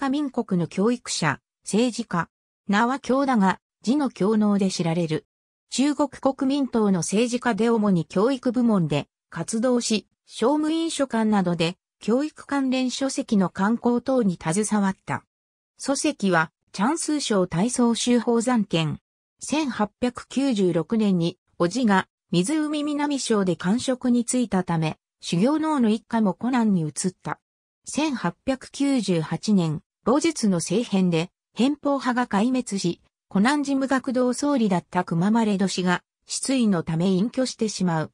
カ民国の教育者、政治家、名は教だが、字の教能で知られる。中国国民党の政治家で主に教育部門で活動し、商務員書館などで教育関連書籍の刊行等に携わった。書籍は、チャンス賞大総集宝山県。1896年に、おじが湖南省で官職に就いたため、修行能の一家も湖南に移った。1898年、母術の政変で、偏方派が壊滅し、湖南事務学堂総理だった熊丸れ年が、失意のため隠居してしまう。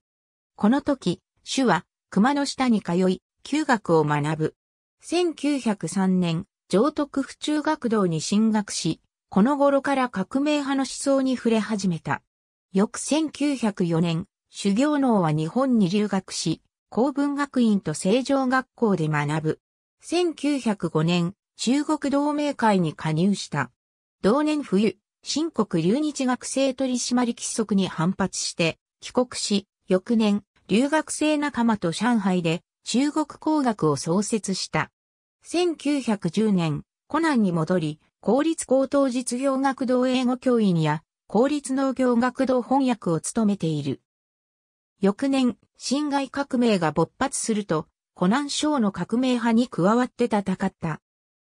この時、主は、熊の下に通い、旧学を学ぶ。1903年、上徳府中学堂に進学し、この頃から革命派の思想に触れ始めた。翌1904年、修行能は日本に留学し、公文学院と成城学校で学ぶ。1905年、中国同盟会に加入した。同年冬、新国留日学生取締規則に反発して帰国し、翌年、留学生仲間と上海で中国工学を創設した。1910年、湖南に戻り、公立高等実業学堂英語教員や公立農業学堂翻訳を務めている。翌年、辛亥革命が勃発すると、湖南省の革命派に加わって戦った。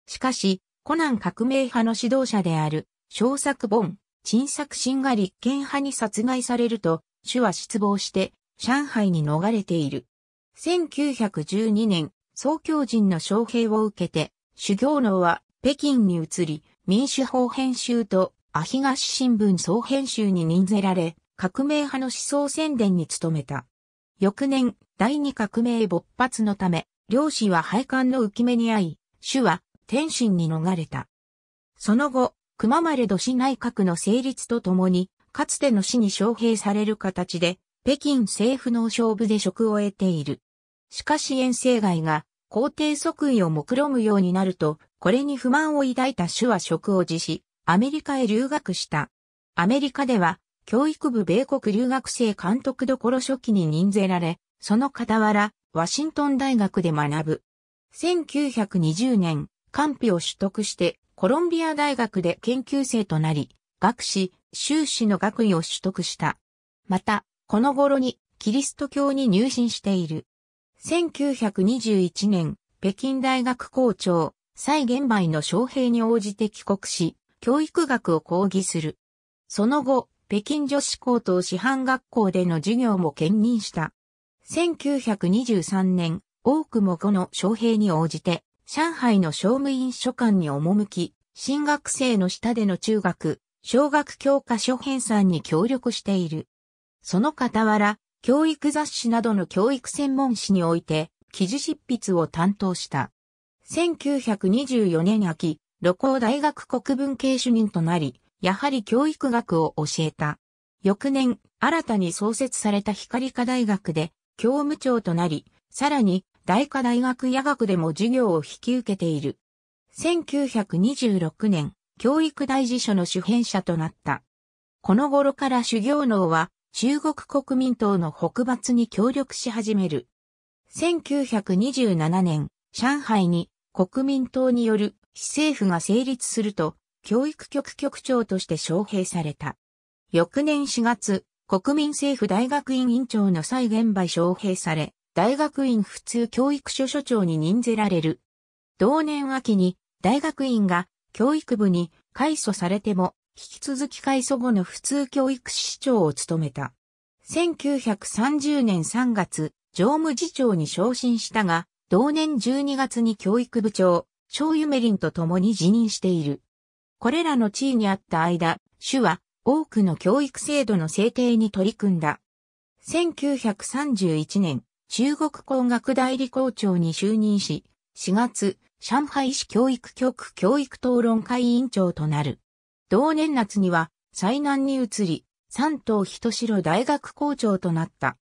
しかし、コナン革命派の指導者である、小作本、陳作新が立憲派に殺害されると、主は失望して、上海に逃れている。1912年、総教人の招聘を受けて、主行能は北京に移り、民主法編集とア東新聞総編集に任せられ、革命派の思想宣伝に努めた。翌年、第二革命勃発のため、両氏は廃刊の浮き目に遭い、主は天津に逃れた。その後、熊丸土市内閣の成立とともに、かつての市に招聘される形で、北京政府の勝負で職を得ている。しかし遠征外が皇帝即位を目論むようになると、これに不満を抱いた主は職を辞し、アメリカへ留学した。アメリカでは、教育部米国留学生監督どころ初期に任ぜられ、その傍ら、ワシントン大学で学ぶ。1920年、官費を取得して、コロンビア大学で研究生となり、学士、修士の学位を取得した。また、この頃にキリスト教に入信している。1921年、北京大学校長、蔡元梅の招聘に応じて帰国し、教育学を講義する。その後、北京女子高等師範学校での授業も兼任した。1923年、多くもこの招聘に応じて、上海の商務院書館に赴き、新学生の下での中学、小学教科書編纂に協力している。その傍ら、教育雑誌などの教育専門誌において、記事執筆を担当した。1924年秋、露光大学国文系主任となり、やはり教育学を教えた。翌年、新たに創設された光科大学で、教務長となり、さらに、大科大学夜学でも授業を引き受けている。1926年、教育大辞書の主編者となった。この頃から修行能は中国国民党の北伐に協力し始める。1927年、上海に国民党による市政府が成立すると、教育局局長として招聘された。翌年4月、国民政府大学院院長の蔡元培招聘され、大学院普通教育所所長に任ぜられる。同年秋に大学院が教育部に改組されても、引き続き改組後の普通教育市長を務めた。1930年3月、常務次長に昇進したが、同年12月に教育部長、小ゆめりんと共に辞任している。これらの地位にあった間、主は多くの教育制度の制定に取り組んだ。1931年、中国工学代理校長に就任し、4月、上海市教育局教育討論会委員長となる。同年夏には、災難に移り、山東人城大学校長となった。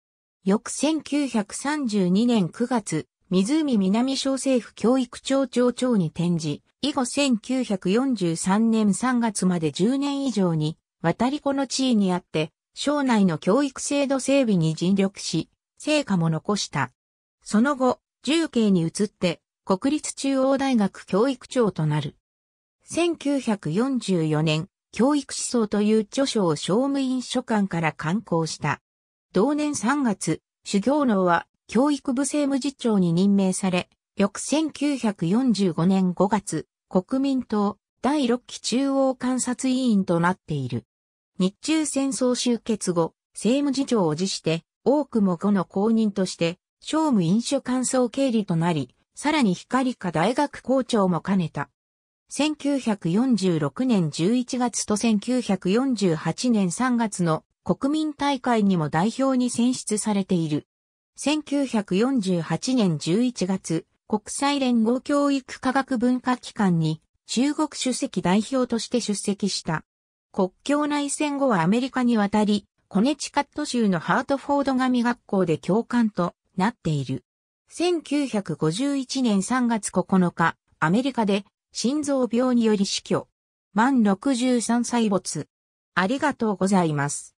翌1932年9月、湖南省政府教育庁長長に転じ、以後1943年3月まで10年以上に、渡り子の地位にあって、省内の教育制度整備に尽力し、成果も残した。その後、重慶に移って、国立中央大学教育長となる。1944年、教育思想という著書を商務院書館から刊行した。同年3月、修行能は教育部政務次長に任命され、翌1945年5月、国民党第6期中央観察委員となっている。日中戦争終結後、政務次長を辞して、多くも後の公認として、商務飲酒乾燥経理となり、さらに光科大学校長も兼ねた。1946年11月と1948年3月の国民大会にも代表に選出されている。1948年11月、国際連合教育科学文化機関に中国主席代表として出席した。国境内戦後はアメリカに渡り、コネチカット州のハートフォード神学校で教官となっている。1951年3月9日、アメリカで心臓病により死去。満63歳没。ありがとうございます。